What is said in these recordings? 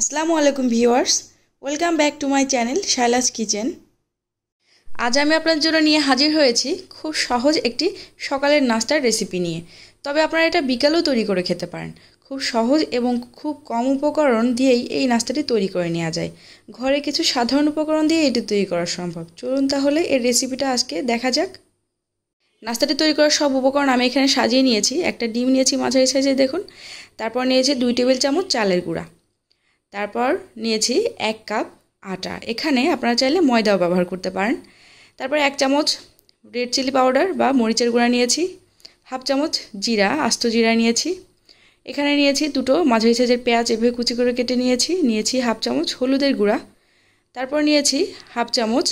আসসালামু আলাইকুম viewers welcome back to my channel Shaila's kitchen আজ আমি আপনার জন্য নিয়ে হাজির হয়েছি খুব সহজ একটি সকালের নাস্তার রেসিপি নিয়ে তবে আপনারা এটা বিকালেও তৈরি করে খেতে পারেন খুব সহজ এবং খুব কম উপকরণ দিয়েই এই নাস্তাটি তৈরি করে নেওয়া যায় ঘরে কিছু সাধারণ উপকরণ দিয়ে এটি তৈরি করা সম্ভব চলুন তাহলে এর রেসিপিটা আজকে দেখা যাক নাস্তাটি তৈরি করার সব উপকরণ আমি এখানে সাজিয়ে নিয়েছি একটা ডিম নিয়েছি মাঝারি সাইজে দেখুন তারপর নিয়েছি দুই টেবিল চামচ চালের গুঁড়া তারপর নিয়েছি এক কাপ আটা এখানে আপনারা চাইলে ময়দাও ব্যবহার করতে পারেন তারপর এক চামচ রেড চিলি পাউডার বা মরিচের গুঁড়া নিয়েছি হাফ চামচ জিরা আস্ত জিরা নিয়েছি এখানে নিয়েছি দুটো মাঝারি সাইজের পেঁয়াজ এভাবে কুচি করে কেটে নিয়েছি নিয়েছি হাফ চামচ হলুদের গুঁড়া তারপর নিয়েছি হাফ চামচ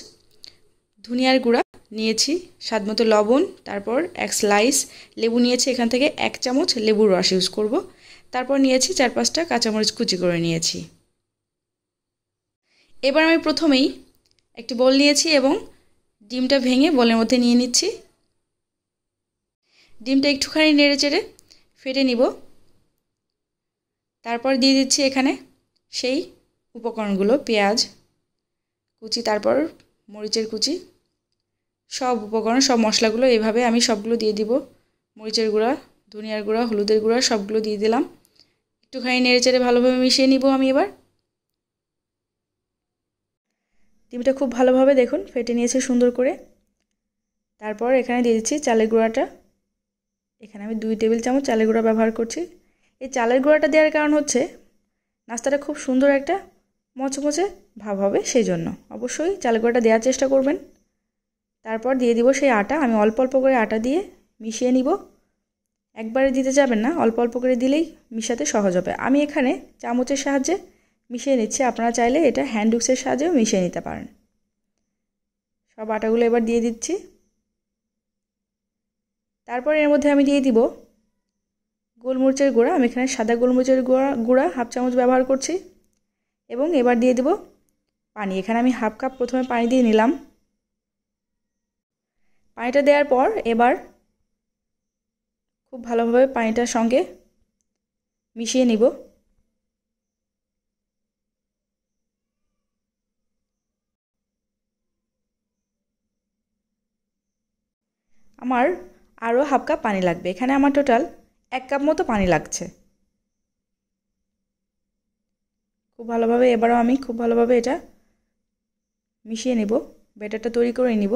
ধনিয়ার গুঁড়া নিয়েছি স্বাদ মতো লবণ তারপর এক স্লাইস লেবু নিয়েছি এখান থেকে এক চামচ লেবুর রস ইউজ করব তারপর নিয়েছি চার পাঁচটা কাঁচামরিচ কুচি করে নিয়েছি এবার আমি প্রথমেই একটি বল নিয়েছি এবং ডিমটা ভেঙে বলের মধ্যে নিয়ে নিচ্ছি ডিমটা একটুখানি নেড়ে চেড়ে ফেটে নিব তারপর দিয়ে দিচ্ছি এখানে সেই উপকরণগুলো পেঁয়াজ কুচি তারপর মরিচের কুচি সব উপকরণ সব মশলাগুলো এভাবে আমি সবগুলো দিয়ে দিব মরিচের গুঁড়া ধনিয়ার গুঁড়া হলুদের গুঁড়া সবগুলো দিয়ে দিলাম একটুখানি নেড়েচেড়ে ভালোভাবে মিশিয়ে নিব আমি এবার ডিমটা খুব ভালোভাবে দেখুন ফেটে নিয়েছে সুন্দর করে তারপর এখানে দিয়ে দিচ্ছি চালের গুঁড়াটা এখানে আমি দুই টেবিল চামচ চালের গুঁড়া ব্যবহার করছি এই চালের গুঁড়াটা দেওয়ার কারণ হচ্ছে নাস্তাটা খুব সুন্দর একটা মচমচে ভাব হবে সেই জন্য অবশ্যই চালের গুঁড়াটা দেওয়ার চেষ্টা করবেন তারপর দিয়ে দিব সেই আটা আমি অল্প অল্প করে আটা দিয়ে মিশিয়ে নিব একবারে দিতে যাবেন না অল্প অল্প করে দিলেই মিশাতে সহজ হবে আমি এখানে চামচের সাহায্যে মিশিয়ে নিচ্ছি আপনারা চাইলে এটা হ্যান্ড উক্সের সাহায্যেও মিশিয়ে নিতে পারেন সব আটাগুলো এবার দিয়ে দিচ্ছি তারপর এর মধ্যে আমি দিয়ে দিব গোলমরিচের গুঁড়া আমি এখানে সাদা গোলমরিচের গুঁড়া গুঁড়া হাফ চামচ ব্যবহার করছি এবং এবার দিয়ে দেব পানি এখানে আমি হাফ কাপ প্রথমে পানি দিয়ে নিলাম পানিটা দেওয়ার পর এবার খুব ভালোভাবে পানিটার সঙ্গে মিশিয়ে নিব আমার আরও হাফ কাপ পানি লাগবে এখানে আমার টোটাল এক কাপ মতো পানি লাগছে খুব ভালোভাবে এবারও আমি খুব ভালোভাবে এটা মিশিয়ে নেব ব্যাটারটা তৈরি করে নিব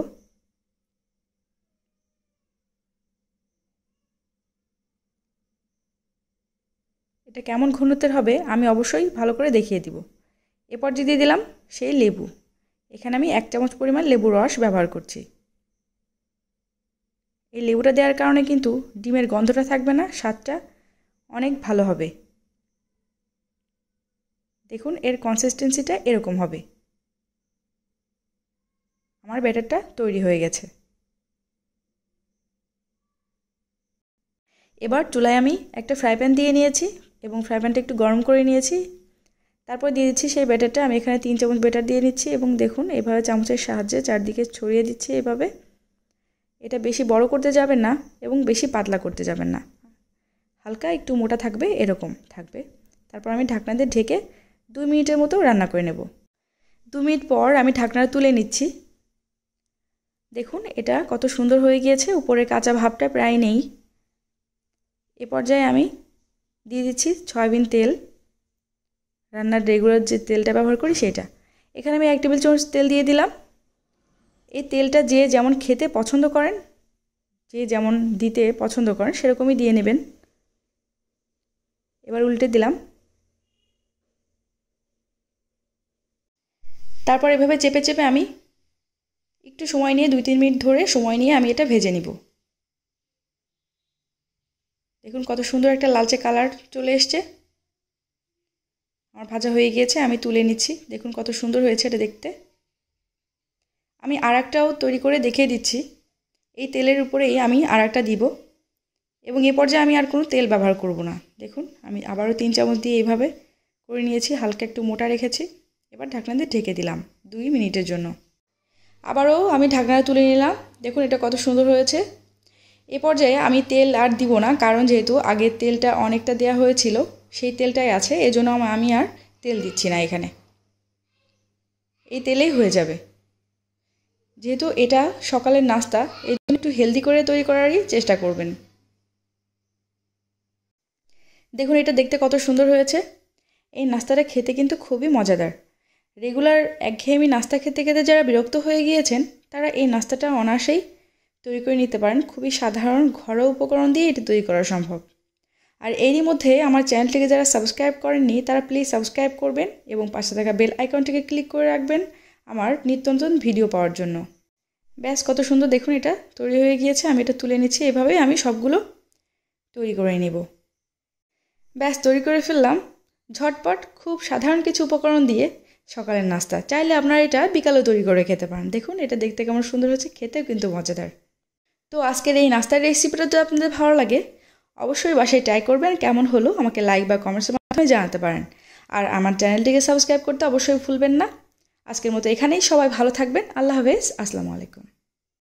এটা কেমন ঘনত্বের হবে আমি অবশ্যই ভালো করে দেখিয়ে দিব এরপর যে দিয়ে দিলাম সেই লেবু এখানে আমি এক চামচ পরিমাণ লেবু রস ব্যবহার করছি এই লেবুটা দেওয়ার কারণে কিন্তু ডিমের গন্ধটা থাকবে না স্বাদটা অনেক ভালো হবে দেখুন এর কনসিস্টেন্সিটা এরকম হবে আমার ব্যাটারটা তৈরি হয়ে গেছে এবার চুলায় আমি একটা ফ্রাই প্যান দিয়ে নিয়েছি এবং ফ্রাই প্যানটা একটু গরম করে নিয়েছি তারপর দিয়ে দিচ্ছি সেই ব্যাটারটা আমি এখানে তিন চামচ ব্যাটার দিয়ে নিচ্ছি এবং দেখুন এভাবে চামচের সাহায্যে চারদিকে ছড়িয়ে দিচ্ছি এভাবে এটা বেশি বড় করতে যাবেন না এবং বেশি পাতলা করতে যাবেন না হালকা একটু মোটা থাকবে এরকম থাকবে তারপর আমি ঢাকনা দিয়ে ঢেকে দু মিনিটের মতো রান্না করে নেব দু মিনিট পর আমি ঢাকনা তুলে নিচ্ছি দেখুন এটা কত সুন্দর হয়ে গিয়েছে উপরে কাঁচা ভাবটা প্রায় নেই এ পর্যায়ে আমি দিয়ে দিচ্ছি সয়াবিন তেল রান্নার রেগুলার যে তেলটা ব্যবহার করি সেটা এখানে আমি এক টেবিল চামচ তেল দিয়ে দিলাম এই তেলটা যে যেমন খেতে পছন্দ করেন যে যেমন দিতে পছন্দ করেন সেরকমই দিয়ে নেবেন এবার উল্টে দিলাম তারপর এভাবে চেপে চেপে আমি একটু সময় নিয়ে দুই তিন মিনিট ধরে সময় নিয়ে আমি এটা ভেজে নিবো দেখুন কত সুন্দর একটা লালচে কালার চলে এসছে আমার ভাজা হয়ে গিয়েছে আমি তুলে নিচ্ছি দেখুন কত সুন্দর হয়েছে এটা দেখতে আমি আর একটাও তৈরি করে দেখিয়ে দিচ্ছি এই তেলের উপরেই আমি আর একটা দিব এবং এ পর্যায়ে আমি আর কোনো তেল ব্যবহার করব না দেখুন আমি আবারও তিন চামচ দিয়ে এইভাবে করে নিয়েছি হালকা একটু মোটা রেখেছি এবার ঢাকনা দিয়ে ঢেকে দিলাম দুই মিনিটের জন্য আবারও আমি ঢাকনা তুলে নিলাম দেখুন এটা কত সুন্দর হয়েছে এ পর্যায়ে আমি তেল আর দিব না কারণ যেহেতু আগের তেলটা অনেকটা দেয়া হয়েছিল সেই তেলটাই আছে এজন্য আমি আর তেল দিচ্ছি না এখানে এই তেলেই হয়ে যাবে যেহেতু এটা সকালের নাস্তা এই জন্য একটু হেলদি করে তৈরি করারই চেষ্টা করবেন দেখুন এটা দেখতে কত সুন্দর হয়েছে এই নাস্তাটা খেতে কিন্তু খুবই মজাদার রেগুলার একঘেয়েমি নাস্তা খেতে খেতে যারা বিরক্ত হয়ে গিয়েছেন তারা এই নাস্তাটা অনায়াসেই তৈরি করে নিতে পারেন খুবই সাধারণ ঘরোয়া উপকরণ দিয়ে এটি তৈরি করা সম্ভব আর এরই মধ্যে আমার চ্যানেলটিকে যারা সাবস্ক্রাইব করেননি তারা প্লিজ সাবস্ক্রাইব করবেন এবং পাশে থাকা বেল আইকনটিকে ক্লিক করে রাখবেন আমার নিত্য নতুন ভিডিও পাওয়ার জন্য ব্যাস কত সুন্দর দেখুন এটা তৈরি হয়ে গিয়েছে আমি এটা তুলে নিচ্ছি এভাবেই আমি সবগুলো তৈরি করে নেব ব্যাস তৈরি করে ফেললাম ঝটপট খুব সাধারণ কিছু উপকরণ দিয়ে সকালের নাস্তা চাইলে আপনারা এটা বিকালেও তৈরি করে খেতে পারেন দেখুন এটা দেখতে কেমন সুন্দর হচ্ছে খেতেও কিন্তু মজাদার তো আজকের এই নাস্তার রেসিপিটা যদি আপনাদের ভালো লাগে অবশ্যই বাসায় ট্রাই করবেন কেমন হলো আমাকে লাইক বা কমেন্টসের মাধ্যমে জানাতে পারেন আর আমার চ্যানেলটিকে সাবস্ক্রাইব করতে অবশ্যই ভুলবেন না আজকের মতো এখানেই সবাই ভালো থাকবেন আল্লাহ হাফেজ আসসালামু আলাইকুম